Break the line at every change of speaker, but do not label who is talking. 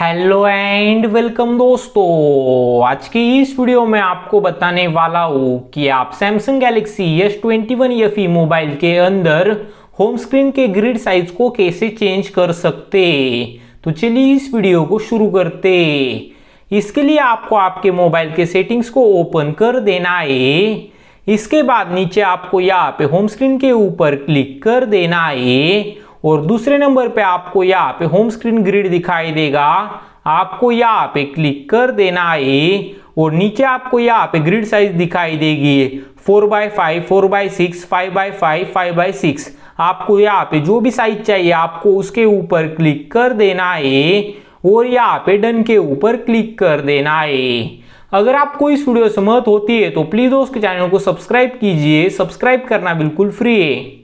hello and welcome दोस्तों आज की इस वीडियो में आपको बताने वाला हूँ कि आप Samsung Galaxy S twenty one F mobile के अंदर होम स्क्रीन के ग्रिड साइज को कैसे चेंज कर सकते तो चलिए इस वीडियो को शुरू करते इसके लिए आपको आपके मोबाइल के सेटिंग्स को ओपन कर देना है इसके बाद नीचे आपको यहाँ पे होम स्क्रीन के ऊपर क्लिक कर देना है और दूसरे नंबर पे आपको यहाँ पे होम स्क्रीन ग्रिड दिखाई देगा आपको यहाँ पे क्लिक कर देना है और नीचे आपको यहाँ पे ग्रिड साइज दिखाई देगी four by five four by six five by five five by six आपको यहाँ पे जो भी साइज चाहिए आपको उसके ऊपर क्लिक कर देना है और यहाँ पे डन के ऊपर क्लिक कर देना है अगर आपको इस वीडियो से मत होती है तो प्लीज़ उसके चैनल को सब्सक्राइब कीजिए सब्सक्राइब करना बिल्कुल फ्री है